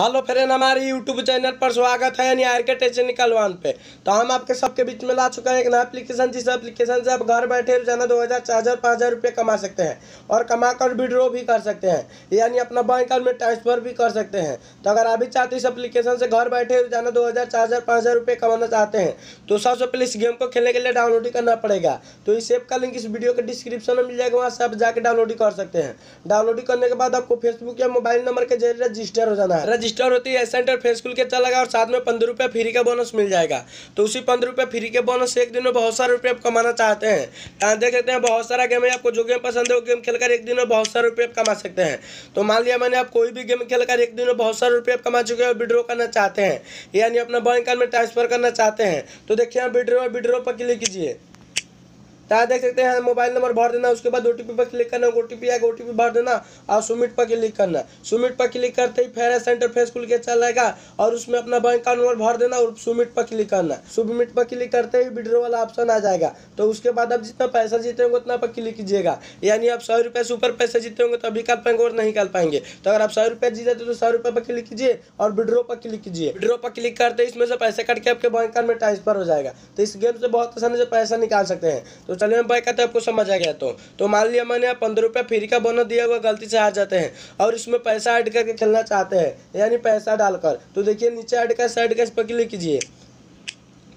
hello friend हमारे YouTube channel पर स्वागत है यानी आर के टेक्निकल वन पे तो हम आपके सबके बीच में ला चुका है एक नया एप्लीकेशन जिस एप्लीकेशन से आप घर बैठे रोजाना दो हज़ार चार हज़ार पाँच हज़ार रुपये कमा सकते हैं और कमा कर विड्रो भी कर सकते हैं यानी अपना बैंक अकाउंट में ट्रांसफर भी कर सकते हैं तो अगर आप भी चाहते इस एप्लीकेशन से घर बैठे रोजाना दो हज़ार चार हज़ार पाँच हज़ार रुपये कमाना चाहते हैं तो सबसे पहले इस गेम को खेलने के लिए डाउनलोड ही करना पड़ेगा तो इस ऐप का लिंक इस वीडियो के डिस्क्रिप्शन में मिल जाएगा वहाँ से आप जाकर डाउनलोड ही कर सकते हैं डाउनलोड करने के बाद आपको फेसबुक या मोबाइल नंबर के जरिए रजिस्टर हो जाना है रजिस्टर होती है सेंटर फेस स्कूल के चलेगा और साथ में पंद्रह रुपये फ्री का बोनस मिल जाएगा तो उसी पंद्रह रुपये फ्री के बोनस एक दिन में बहुत सारे रुपये आप कमाना चाहते हैं यहाँ देख सकते हैं बहुत सारा गेम है आपको जो गेम पसंद है वो गेम खेलकर एक दिन में बहुत सारे रुपये आप कमा सकते हैं तो मान लिया मैंने आप कोई भी गेम खेलकर एक दिन में बहुत सारे रुपये आप कमा चुके हैं और विड्रॉ करना चाहते हैं यानी अपना बैंक अकाउंट में ट्रांसफर करना चाहते हैं तो देखिए आप विड्रो विड्रो पर क्लिक कीजिए यहाँ देख सकते हैं मोबाइल नंबर भर देना उसके बाद ओ पर क्लिक करना ओ टी आएगा ओ भर देना और सुमिट पर क्लिक करना सुमिट पर क्लिक करते ही फेरा सेंटर फेस खुल के चलेगा और उसमें अपना बैंक का नंबर भर देना और सुमिट पर क्लिक करना सुमिट पर क्लिक करते ही विड्रो वाला ऑप्शन आ जाएगा तो उसके बाद आप जितना पैसा जीते होंगे उतना पर क्लिक कीजिएगा यानी आप सौ रुपये से ऊपर पैसे जीते होंगे तभी तो कर पाएंगे और नहीं कर पाएंगे तो अगर आप सौ रुपये जीते तो सौ रुपये पर क्लिक कीजिए और विड्रो पर क्लिक कीजिए विड्रो पर क्लिक करते ही इसमें से पैसे कट के आपके बैंक अकाउंट में ट्रांसफर हो जाएगा तो इस गेम से बहुत आसानी से पैसा निकाल सकते हैं तो चलिए मैं भाई कहते हैं आपको समझ आ गया तो तो मान लिया मैंने पंद्रह रुपया फ्री का बोनस दिया हुआ गलती से हार जाते हैं और इसमें पैसा ऐड करके खेलना चाहते हैं यानी पैसा डालकर तो देखिए नीचे ऐड का साइड का इस पर क्लिक कीजिए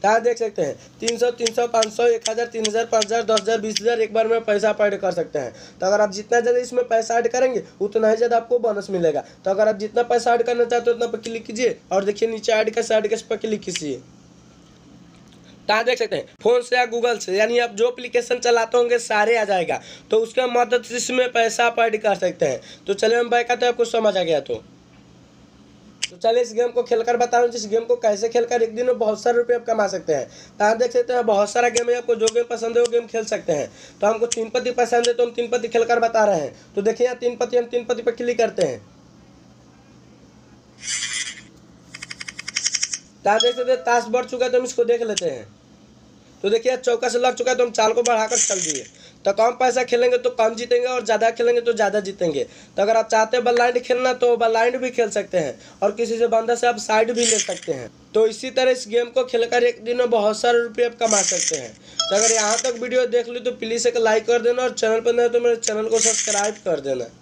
कहाँ देख सकते हैं तीन सौ तीन सौ पाँच सौ एक हज़ार तीन हज़ार पाँच हज़ार दस हज़ार बीस हज़ार एक बार में पैसा आप ऐड कर सकते हैं तो अगर आप जितना ज़्यादा इसमें पैसा ऐड करेंगे उतना ही ज़्यादा आपको बोनस मिलेगा तो अगर आप जितना पैसा ऐड करना चाहते हो उतना पर क्लिक कीजिए और देखिए नीचे ऐड का साइड का इस पर क्लिक कीजिए कहाँ तो देख सकते हैं फ़ोन से या गूगल से यानी आप जो अप्लीकेशन चलाते होंगे सारे आ जाएगा तो उसके मदद से इसमें पैसा आप ऐड कर सकते हैं तो चलिए हम बैक आते हैं आपको समझ आ गया तो तो चलिए इस गेम को खेलकर बताऊँ जिस गेम को कैसे खेलकर एक दिन में बहुत सारे रुपये आप कमा सकते हैं तो आप देख सकते हैं बहुत सारा गेम है आपको जो गेम पसंद है वो गेम खेल सकते हैं तो हमको तीन पति पसंद है तो हम तीन पति खेलकर बता रहे हैं तो देखिए यहाँ तीन पति हम तीन पति पर क्लिक करते हैं ताश देख सकते ताश बढ़ चुका है तो हम इसको देख लेते हैं तो देखिए चौका से लग चुका है तो हम चाल को बढ़ाकर चल दिए तो कम पैसा खेलेंगे तो कम जीतेंगे और ज़्यादा खेलेंगे तो ज़्यादा जीतेंगे तो अगर आप चाहते हैं बल्लाइंड खेलना तो बल्लाइंड भी खेल सकते हैं और किसी से बंदा से आप साइड भी ले सकते हैं तो इसी तरह इस गेम को खेलकर एक दिन में बहुत सारे रुपये आप कमा सकते हैं तो अगर यहाँ तक वीडियो देख ली तो प्लीज़ एक लाइक कर देना और चैनल पर नहीं तो मेरे चैनल को सब्सक्राइब कर देना